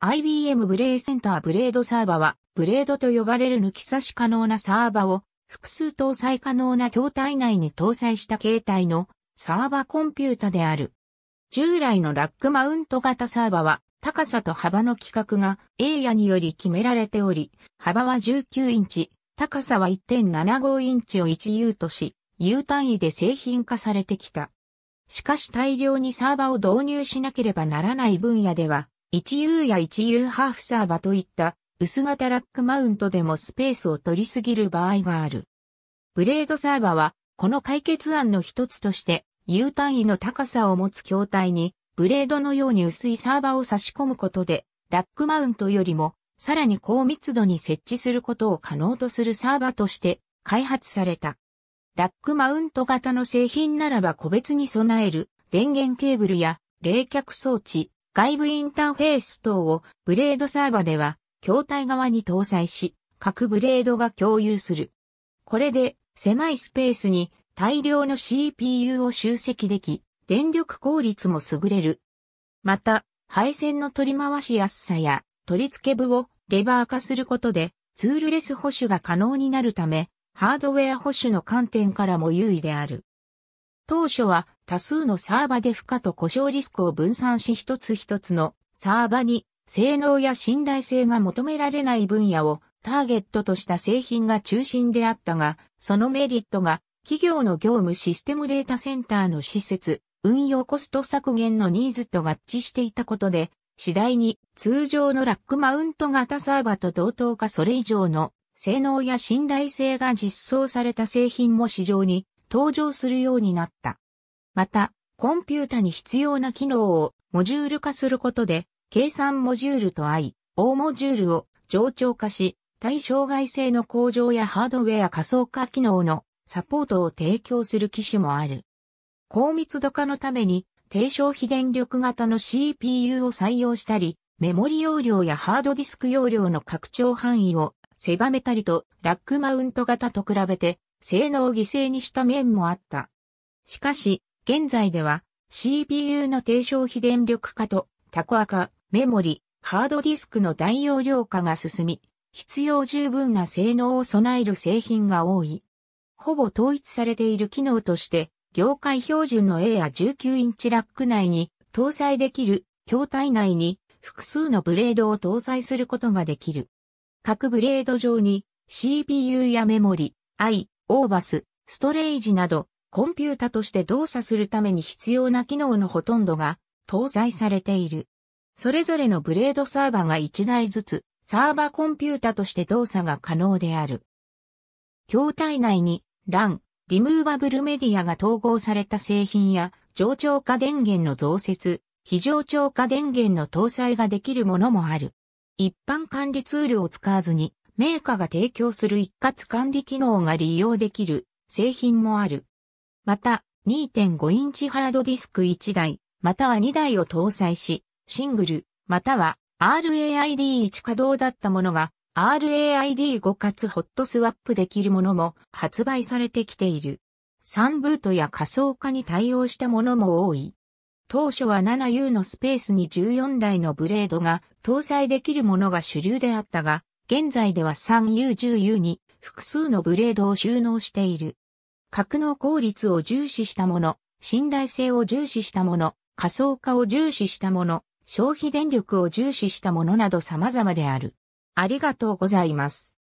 IBM ブレーセンターブレードサーバは、ブレードと呼ばれる抜き差し可能なサーバを、複数搭載可能な筐体内に搭載した形態のサーバコンピュータである。従来のラックマウント型サーバは、高さと幅の規格が A やにより決められており、幅は19インチ、高さは1.75インチを 1U とし、U 単位で製品化されてきた。しかし大量にサーバを導入しなければならない分野では、1U や 1U ハーフサーバといった薄型ラックマウントでもスペースを取りすぎる場合がある。ブレードサーバはこの解決案の一つとして U 単位の高さを持つ筐体にブレードのように薄いサーバを差し込むことでラックマウントよりもさらに高密度に設置することを可能とするサーバとして開発された。ラックマウント型の製品ならば個別に備える電源ケーブルや冷却装置、外部インターフェース等をブレードサーバでは筐体側に搭載し、各ブレードが共有する。これで狭いスペースに大量の CPU を集積でき、電力効率も優れる。また、配線の取り回しやすさや取り付け部をレバー化することでツールレス保守が可能になるため、ハードウェア保守の観点からも優位である。当初は多数のサーバで負荷と故障リスクを分散し一つ一つのサーバに性能や信頼性が求められない分野をターゲットとした製品が中心であったが、そのメリットが企業の業務システムデータセンターの施設、運用コスト削減のニーズと合致していたことで、次第に通常のラックマウント型サーバと同等かそれ以上の性能や信頼性が実装された製品も市場に登場するようになった。また、コンピュータに必要な機能をモジュール化することで、計算モジュールと I、O モジュールを冗長化し、対障害性の向上やハードウェア仮想化機能のサポートを提供する機種もある。高密度化のために、低消費電力型の CPU を採用したり、メモリ容量やハードディスク容量の拡張範囲を狭めたりと、ラックマウント型と比べて、性能を犠牲にした面もあった。しかし、現在では CPU の低消費電力化とタコアカ、メモリ、ハードディスクの大容量化が進み、必要十分な性能を備える製品が多い。ほぼ統一されている機能として、業界標準の A や19インチラック内に搭載できる筐体内に複数のブレードを搭載することができる。各ブレード上に CPU やメモリ、I、オーバス、ストレージなどコンピュータとして動作するために必要な機能のほとんどが搭載されている。それぞれのブレードサーバが1台ずつサーバーコンピュータとして動作が可能である。筐体内に LAN、リムーバブルメディアが統合された製品や上長化電源の増設、非常長化電源の搭載ができるものもある。一般管理ツールを使わずにメーカーが提供する一括管理機能が利用できる製品もある。また、2.5インチハードディスク1台、または2台を搭載し、シングル、または RAID1 稼働だったものが RAID5 かつホットスワップできるものも発売されてきている。3ブートや仮想化に対応したものも多い。当初は 7U のスペースに14台のブレードが搭載できるものが主流であったが、現在では 3U10U に複数のブレードを収納している。格納効率を重視したもの、信頼性を重視したもの、仮想化を重視したもの、消費電力を重視したものなど様々である。ありがとうございます。